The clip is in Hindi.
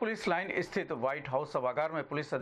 पुलिस लाइन स्थित व्हाइट हाउस सभागार में पुलिस